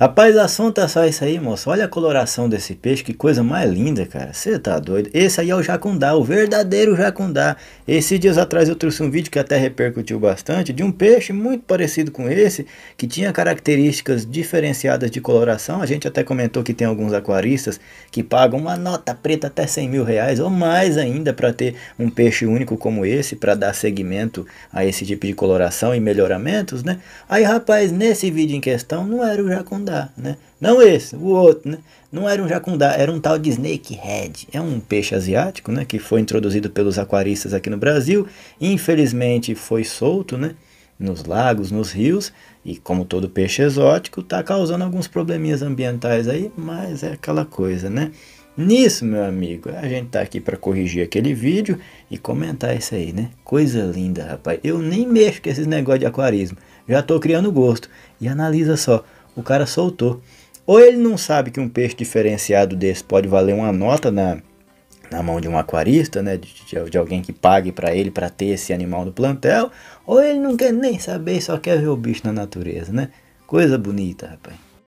Rapaz, assunto é só isso aí, moço. Olha a coloração desse peixe, que coisa mais linda, cara. Você tá doido? Esse aí é o jacundá, o verdadeiro jacundá. Esses dias atrás eu trouxe um vídeo que até repercutiu bastante, de um peixe muito parecido com esse, que tinha características diferenciadas de coloração. A gente até comentou que tem alguns aquaristas que pagam uma nota preta até 100 mil reais, ou mais ainda, para ter um peixe único como esse, para dar seguimento a esse tipo de coloração e melhoramentos, né? Aí, rapaz, nesse vídeo em questão, não era o jacundá jacundá, né? Não esse, o outro, né? Não era um jacundá, era um tal de snakehead. É um peixe asiático, né? Que foi introduzido pelos aquaristas aqui no Brasil. Infelizmente foi solto, né? Nos lagos, nos rios. E como todo peixe exótico, está causando alguns probleminhas ambientais aí, mas é aquela coisa, né? Nisso, meu amigo, a gente tá aqui para corrigir aquele vídeo e comentar isso aí, né? Coisa linda, rapaz. Eu nem mexo com esses negócios de aquarismo. Já tô criando gosto. E analisa só o cara soltou. Ou ele não sabe que um peixe diferenciado desse pode valer uma nota na, na mão de um aquarista, né, de, de alguém que pague para ele para ter esse animal no plantel, ou ele não quer nem saber, só quer ver o bicho na natureza, né? Coisa bonita, rapaz.